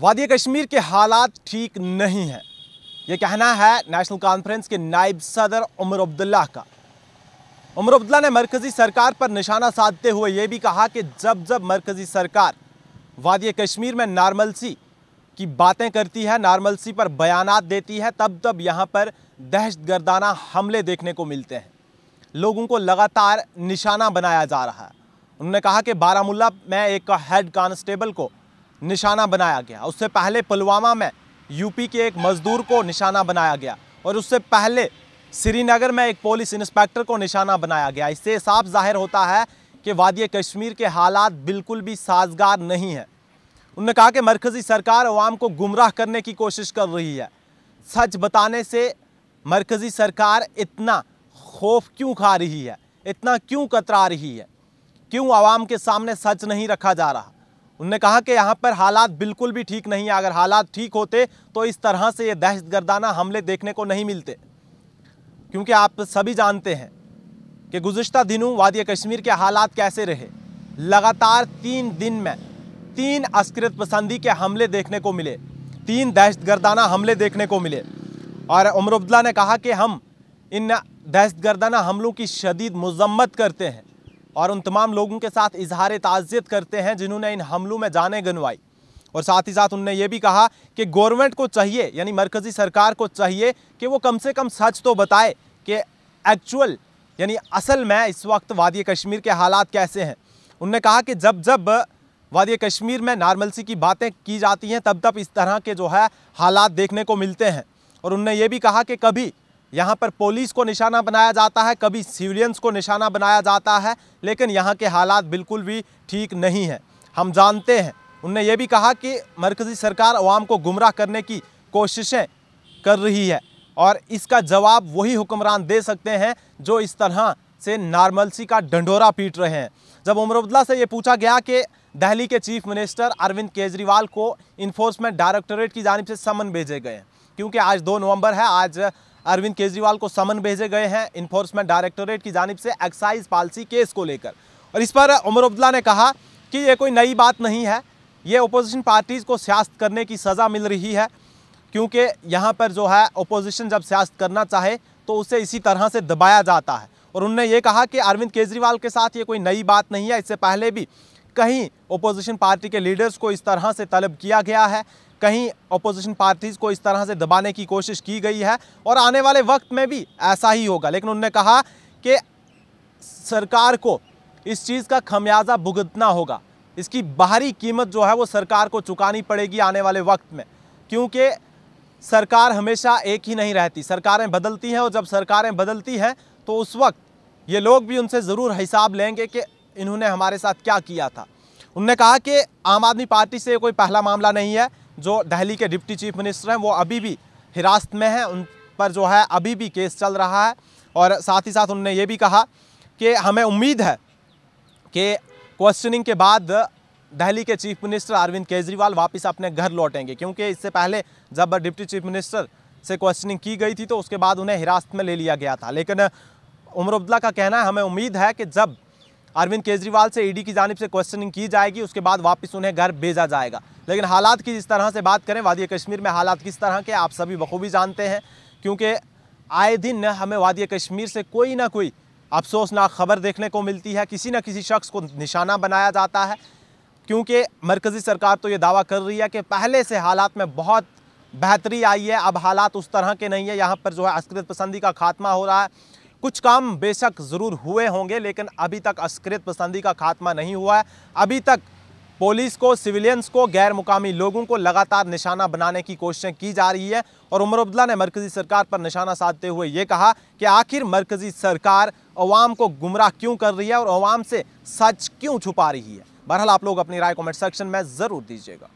वादी कश्मीर के हालात ठीक नहीं हैं ये कहना है नेशनल कॉन्फ्रेंस के नायब सदर उमर अब्दुल्ला का उमर अब्दुल्ला ने मरकज़ी सरकार पर निशाना साधते हुए ये भी कहा कि जब जब मरकज़ी सरकार वादी कश्मीर में नार्मलसी की बातें करती है नार्मलसी पर बयान देती है तब तब यहाँ पर दहशत गर्दाना हमले देखने को मिलते हैं लोगों को लगातार निशाना बनाया जा रहा है उन्होंने कहा कि बारामूला में एक हेड कांस्टेबल को निशाना बनाया गया उससे पहले पुलवामा में यूपी के एक मजदूर को निशाना बनाया गया और उससे पहले श्रीनगर में एक पुलिस इंस्पेक्टर को निशाना बनाया गया इससे साफ जाहिर होता है कि वादी कश्मीर के हालात बिल्कुल भी साजगार नहीं है उन्होंने कहा कि मरकज़ी सरकार अवाम को गुमराह करने की कोशिश कर रही है सच बताने से मरकज़ी सरकार इतना खौफ क्यों खा रही है इतना क्यों कतरा रही है क्यों आवाम के सामने सच नहीं रखा जा रहा उनने कहा कि यहाँ पर हालात बिल्कुल भी ठीक नहीं है अगर हालात ठीक होते तो इस तरह से ये दहशत गर्दाना हमले देखने को नहीं मिलते क्योंकि आप सभी जानते हैं कि गुज्त दिनों वादी कश्मीर के हालात कैसे रहे लगातार तीन दिन में तीन अस्कृत पसंदी के हमले देखने को मिले तीन दहशत गर्दाना हमले देखने को मिले और उमर अब्दुल्ला ने कहा कि हम इन दहशत गर्दाना हमलों की शदीद मजम्मत करते हैं और उन तमाम लोगों के साथ इजहार ताज़ियत करते हैं जिन्होंने इन हमलों में जाने गनवाई और साथ ही साथ उनने ये भी कहा कि गवर्नमेंट को चाहिए यानी मरकज़ी सरकार को चाहिए कि वो कम से कम सच तो बताए कि एक्चुअल यानी असल में इस वक्त वादी कश्मीर के हालात कैसे हैं उनने कहा कि जब जब वादी कश्मीर में नॉर्मलसी की बातें की जाती हैं तब तब इस तरह के जो है हालात देखने को मिलते हैं और उनने ये भी कहा कि कभी यहाँ पर पुलिस को निशाना बनाया जाता है कभी सिविलियंस को निशाना बनाया जाता है लेकिन यहाँ के हालात बिल्कुल भी ठीक नहीं हैं हम जानते हैं उनने ये भी कहा कि मरकज़ी सरकार अवाम को गुमराह करने की कोशिशें कर रही है और इसका जवाब वही हुक्मरान दे सकते हैं जो इस तरह से नार्मलसी का डंडोरा पीट रहे हैं जब अब्दुल्ला से ये पूछा गया कि दिल्ली के चीफ मिनिस्टर अरविंद केजरीवाल को इन्फोर्समेंट डायरेक्टोरेट की जानब से समन भेजे गए हैं क्योंकि आज दो नवंबर है आज अरविंद केजरीवाल को समन भेजे गए हैं इन्फोर्समेंट डायरेक्टोरेट की जानब से एक्साइज पॉलिसी केस को लेकर और इस पर उमर अब्दुल्ला ने कहा कि ये कोई नई बात नहीं है ये अपोजिशन पार्टीज़ को सियासत करने की सज़ा मिल रही है क्योंकि यहाँ पर जो है अपोजिशन जब सियासत करना चाहे तो उसे इसी तरह से दबाया जाता है और उनने ये कहा कि अरविंद केजरीवाल के साथ ये कोई नई बात नहीं है इससे पहले भी कहीं ओपोजिशन पार्टी के लीडर्स को इस तरह से तलब किया गया है कहीं अपोजिशन पार्टीज को इस तरह से दबाने की कोशिश की गई है और आने वाले वक्त में भी ऐसा ही होगा लेकिन उन्होंने कहा कि सरकार को इस चीज़ का खमियाजा भुगतना होगा इसकी बाहरी कीमत जो है वो सरकार को चुकानी पड़ेगी आने वाले वक्त में क्योंकि सरकार हमेशा एक ही नहीं रहती सरकारें बदलती हैं और जब सरकारें बदलती हैं तो उस वक्त ये लोग भी उनसे ज़रूर हिसाब लेंगे कि इन्होंने हमारे साथ क्या किया था उन्होंने कहा कि आम आदमी पार्टी से कोई पहला मामला नहीं है जो दिल्ली के डिप्टी चीफ मिनिस्टर हैं वो अभी भी हिरासत में हैं उन पर जो है अभी भी केस चल रहा है और साथ ही साथ उन्होंने ये भी कहा कि हमें उम्मीद है कि क्वेश्चनिंग के बाद दिल्ली के चीफ मिनिस्टर अरविंद केजरीवाल वापस अपने घर लौटेंगे क्योंकि इससे पहले जब डिप्टी चीफ मिनिस्टर से क्वेश्चनिंग की गई थी तो उसके बाद उन्हें हिरासत में ले लिया गया था लेकिन उमर अब्दुल्ला का कहना है हमें उम्मीद है कि जब अरविंद केजरीवाल से ईडी की जानब से क्वेश्चनिंग की जाएगी उसके बाद वापस उन्हें घर भेजा जाएगा लेकिन हालात की जिस तरह से बात करें वादी कश्मीर में हालात किस तरह के आप सभी बखूबी जानते हैं क्योंकि आए दिन हमें वादी कश्मीर से कोई ना कोई अफसोसनाक खबर देखने को मिलती है किसी न किसी शख्स को निशाना बनाया जाता है क्योंकि मरकज़ी सरकार तो ये दावा कर रही है कि पहले से हालात में बहुत बेहतरी आई है अब हालात उस तरह के नहीं है यहाँ पर जो है अस्करत पसंदी का खात्मा हो रहा है कुछ काम बेशक ज़रूर हुए होंगे लेकिन अभी तक अस्कृत पसंदी का खात्मा नहीं हुआ है अभी तक पुलिस को सिविलियंस को गैर मुकामी लोगों को लगातार निशाना बनाने की कोशिशें की जा रही है और उमर अब्दुल्ला ने मरकज़ी सरकार पर निशाना साधते हुए ये कहा कि आखिर मरकज़ी सरकार अवाम को गुमराह क्यों कर रही है और अवाम से सच क्यों छुपा रही है बहरहाल आप लोग अपनी राय कमेंट सेक्शन में ज़रूर दीजिएगा